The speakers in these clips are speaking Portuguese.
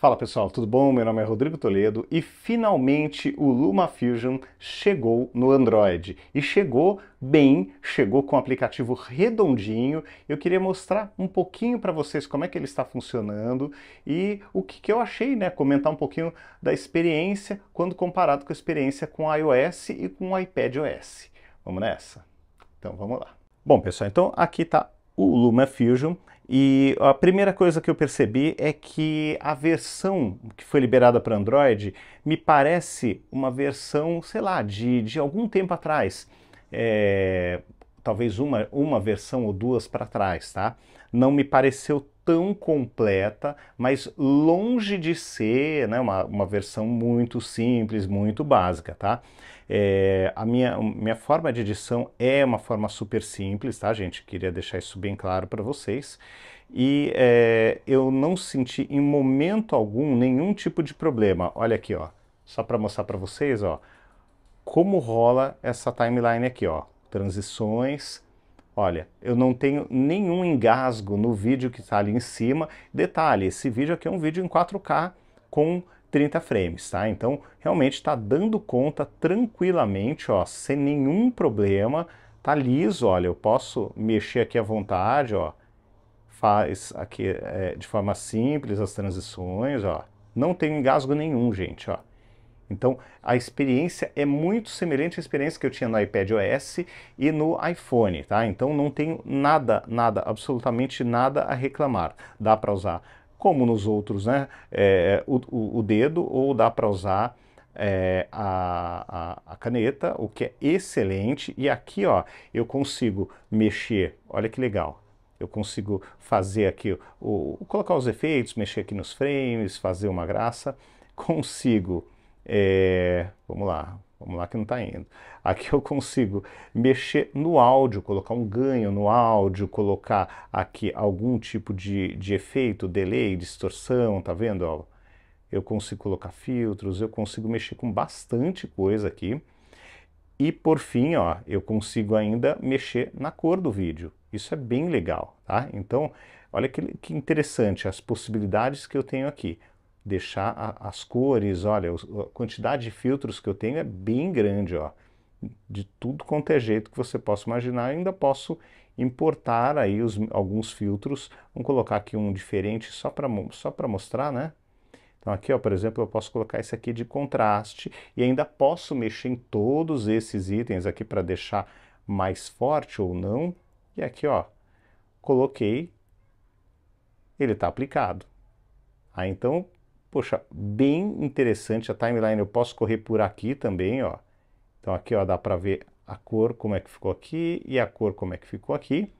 Fala pessoal, tudo bom? Meu nome é Rodrigo Toledo e finalmente o LumaFusion chegou no Android. E chegou bem, chegou com o um aplicativo redondinho. Eu queria mostrar um pouquinho para vocês como é que ele está funcionando e o que, que eu achei, né? Comentar um pouquinho da experiência quando comparado com a experiência com iOS e com iPadOS. Vamos nessa? Então vamos lá. Bom pessoal, então aqui está o LumaFusion e a primeira coisa que eu percebi é que a versão que foi liberada para Android me parece uma versão, sei lá, de, de algum tempo atrás. É, talvez uma, uma versão ou duas para trás, tá? Não me pareceu tão completa, mas longe de ser né, uma, uma versão muito simples, muito básica, tá? É, a minha, minha forma de edição é uma forma super simples, tá, gente? Queria deixar isso bem claro para vocês. E é, eu não senti em momento algum nenhum tipo de problema. Olha aqui, ó, só para mostrar para vocês, ó, como rola essa timeline aqui, ó, transições, Olha, eu não tenho nenhum engasgo no vídeo que está ali em cima. Detalhe, esse vídeo aqui é um vídeo em 4K com 30 frames, tá? Então, realmente está dando conta tranquilamente, ó, sem nenhum problema. Tá liso, olha, eu posso mexer aqui à vontade, ó. Faz aqui é, de forma simples as transições, ó. Não tem engasgo nenhum, gente, ó. Então, a experiência é muito semelhante à experiência que eu tinha no iPad OS e no iPhone, tá? Então, não tenho nada, nada, absolutamente nada a reclamar. Dá para usar, como nos outros, né, é, o, o, o, dedo ou dá para usar é, a, a, a caneta, o que é excelente. E aqui, ó, eu consigo mexer, olha que legal, eu consigo fazer aqui, o, colocar os efeitos, mexer aqui nos frames, fazer uma graça, consigo é, vamos lá, vamos lá que não está indo. Aqui eu consigo mexer no áudio, colocar um ganho no áudio, colocar aqui algum tipo de, de efeito, delay, distorção, tá vendo? Ó, eu consigo colocar filtros, eu consigo mexer com bastante coisa aqui. E por fim, ó, eu consigo ainda mexer na cor do vídeo. Isso é bem legal, tá? Então, olha que, que interessante as possibilidades que eu tenho aqui deixar a, as cores, olha, a quantidade de filtros que eu tenho é bem grande, ó, de tudo quanto é jeito que você possa imaginar, eu ainda posso importar aí os, alguns filtros, vamos colocar aqui um diferente só para só mostrar, né? Então aqui, ó, por exemplo, eu posso colocar esse aqui de contraste e ainda posso mexer em todos esses itens aqui para deixar mais forte ou não. E aqui, ó, coloquei, ele está aplicado. Ah, então Poxa, bem interessante a timeline. Eu posso correr por aqui também, ó. Então aqui, ó, dá para ver a cor como é que ficou aqui e a cor como é que ficou aqui.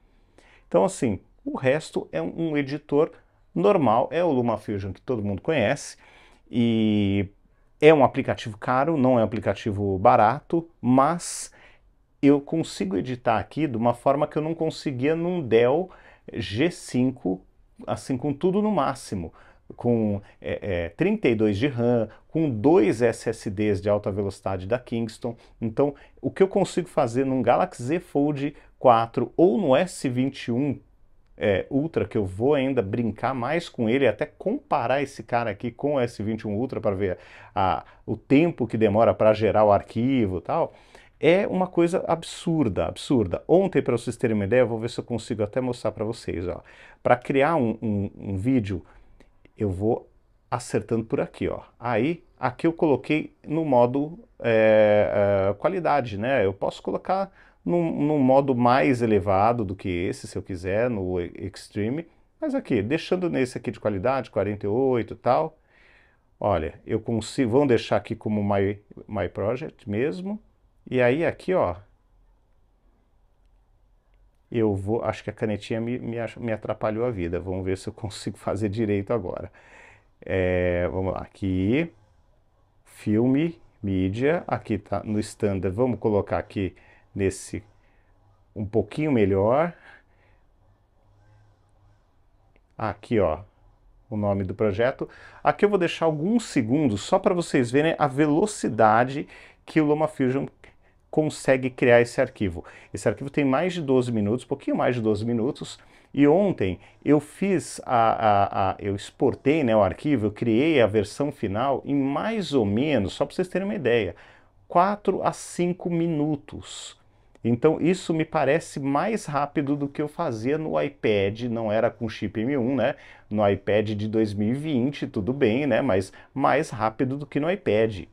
Então assim, o resto é um editor normal, é o LumaFusion que todo mundo conhece e é um aplicativo caro, não é um aplicativo barato, mas eu consigo editar aqui de uma forma que eu não conseguia num Dell G5, assim com tudo no máximo com é, é, 32 de RAM, com dois SSDs de alta velocidade da Kingston. Então, o que eu consigo fazer num Galaxy Z Fold 4 ou no S21 é, Ultra, que eu vou ainda brincar mais com ele, até comparar esse cara aqui com o S21 Ultra para ver a, o tempo que demora para gerar o arquivo e tal, é uma coisa absurda, absurda. Ontem, para vocês terem uma ideia, eu vou ver se eu consigo até mostrar para vocês. Para criar um, um, um vídeo eu vou acertando por aqui, ó. Aí, aqui eu coloquei no modo é, é, qualidade, né? Eu posso colocar num, num, modo mais elevado do que esse, se eu quiser, no Extreme. Mas aqui, deixando nesse aqui de qualidade, 48 e tal, olha, eu consigo, vamos deixar aqui como My, My Project mesmo. E aí aqui, ó, eu vou, acho que a canetinha me, me, me atrapalhou a vida, vamos ver se eu consigo fazer direito agora. É, vamos lá, aqui, filme, mídia, aqui tá no standard, vamos colocar aqui nesse um pouquinho melhor. Aqui, ó, o nome do projeto. Aqui eu vou deixar alguns segundos só para vocês verem a velocidade que o Loma Fusion consegue criar esse arquivo. Esse arquivo tem mais de 12 minutos, pouquinho mais de 12 minutos, e ontem eu fiz a, a, a eu exportei né, o arquivo, eu criei a versão final em mais ou menos, só para vocês terem uma ideia, 4 a 5 minutos. Então isso me parece mais rápido do que eu fazia no iPad, não era com chip M1, né? No iPad de 2020, tudo bem, né? Mas mais rápido do que no iPad.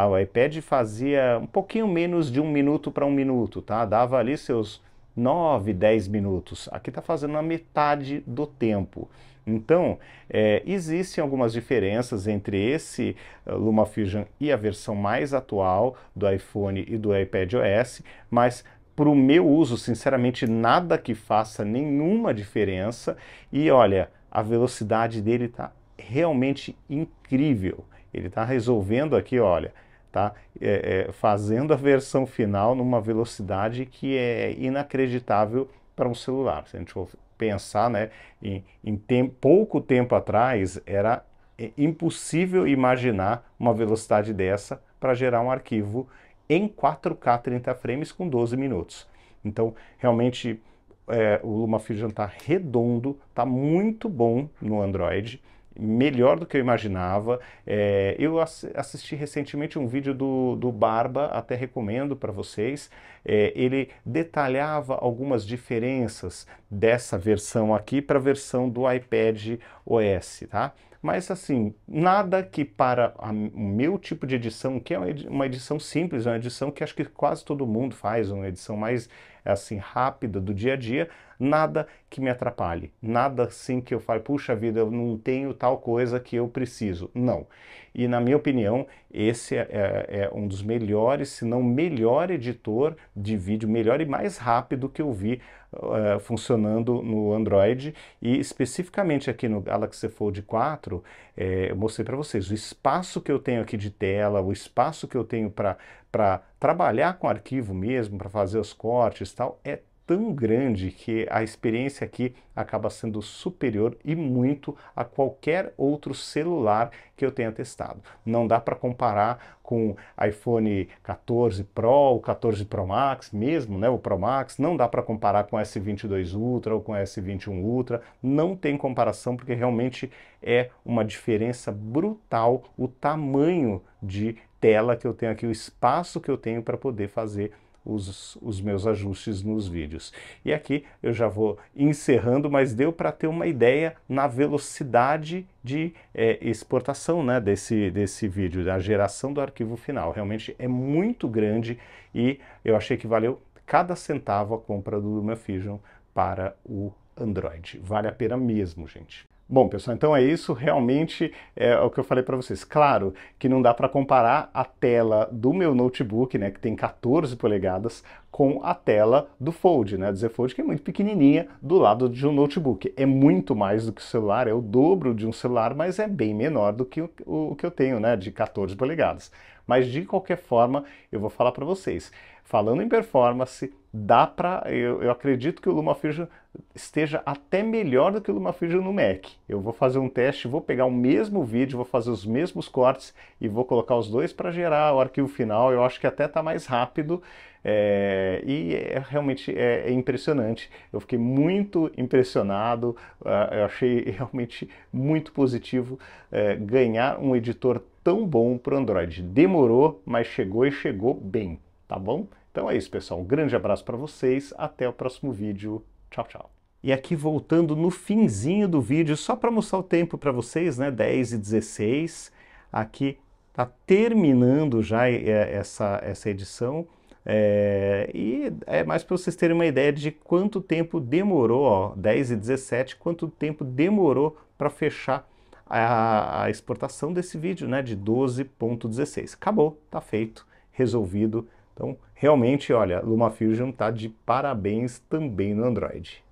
Ah, o iPad fazia um pouquinho menos de um minuto para um minuto, tá? Dava ali seus 9, 10 minutos. Aqui está fazendo a metade do tempo. Então, é, existem algumas diferenças entre esse eh, LumaFusion e a versão mais atual do iPhone e do iPad OS, mas para o meu uso, sinceramente, nada que faça nenhuma diferença. E olha, a velocidade dele está realmente incrível. Ele está resolvendo aqui, olha, tá? É, é, fazendo a versão final numa velocidade que é inacreditável para um celular. Se a gente for pensar, né, em, em tem, pouco tempo atrás era é, impossível imaginar uma velocidade dessa para gerar um arquivo em 4K 30 frames com 12 minutos. Então, realmente, é, o LumaFusion está redondo, está muito bom no Android melhor do que eu imaginava. É, eu ass assisti recentemente um vídeo do, do Barba, até recomendo para vocês. É, ele detalhava algumas diferenças dessa versão aqui para a versão do iPad OS, tá? Mas assim, nada que para o meu tipo de edição, que é uma edição simples, é uma edição que acho que quase todo mundo faz, uma edição mais assim rápida do dia a dia, nada que me atrapalhe, nada assim que eu fale, puxa vida, eu não tenho tal coisa que eu preciso. Não. E na minha opinião, esse é, é, é um dos melhores, se não melhor editor de vídeo, melhor e mais rápido que eu vi uh, funcionando no Android e especificamente aqui no Galaxy Fold 4, é, eh, eu mostrei para vocês o espaço que eu tenho aqui de tela, o espaço que eu tenho para trabalhar com arquivo mesmo, para fazer os cortes e tal, é tão grande que a experiência aqui acaba sendo superior e muito a qualquer outro celular que eu tenha testado. Não dá para comparar com iPhone 14 Pro, o 14 Pro Max mesmo, né, o Pro Max, não dá para comparar com S22 Ultra ou com S21 Ultra, não tem comparação porque realmente é uma diferença brutal o tamanho de tela que eu tenho aqui, o espaço que eu tenho para poder fazer os, os meus ajustes nos vídeos. E aqui eu já vou encerrando, mas deu para ter uma ideia na velocidade de é, exportação né, desse, desse vídeo, da geração do arquivo final. Realmente é muito grande e eu achei que valeu cada centavo a compra do LumaFusion para o Android. Vale a pena mesmo, gente. Bom, pessoal, então é isso. Realmente é o que eu falei para vocês. Claro que não dá para comparar a tela do meu notebook, né, que tem 14 polegadas, com a tela do Fold, né, do Z Fold, que é muito pequenininha do lado de um notebook. É muito mais do que o celular, é o dobro de um celular, mas é bem menor do que o, o que eu tenho, né, de 14 polegadas. Mas de qualquer forma, eu vou falar para vocês. Falando em performance, dá para eu, eu, acredito que o LumaFusion esteja até melhor do que o LumaFusion no Mac. Eu vou fazer um teste, vou pegar o mesmo vídeo, vou fazer os mesmos cortes e vou colocar os dois para gerar o arquivo final. Eu acho que até está mais rápido é, e é, realmente é, é, impressionante. Eu fiquei muito impressionado, uh, eu achei realmente muito positivo uh, ganhar um editor tão bom para o Android. Demorou, mas chegou e chegou bem, tá bom? Então é isso, pessoal. Um grande abraço para vocês. Até o próximo vídeo. Tchau, tchau. E aqui voltando no finzinho do vídeo, só para mostrar o tempo para vocês, né? 10 e 16. Aqui tá terminando já eh, essa, essa edição. É, e é mais para vocês terem uma ideia de quanto tempo demorou, ó, 10 e 17, quanto tempo demorou para fechar a, a exportação desse vídeo né, de 12.16. Acabou, tá feito, resolvido. Então, realmente, olha, LumaFusion tá de parabéns também no Android.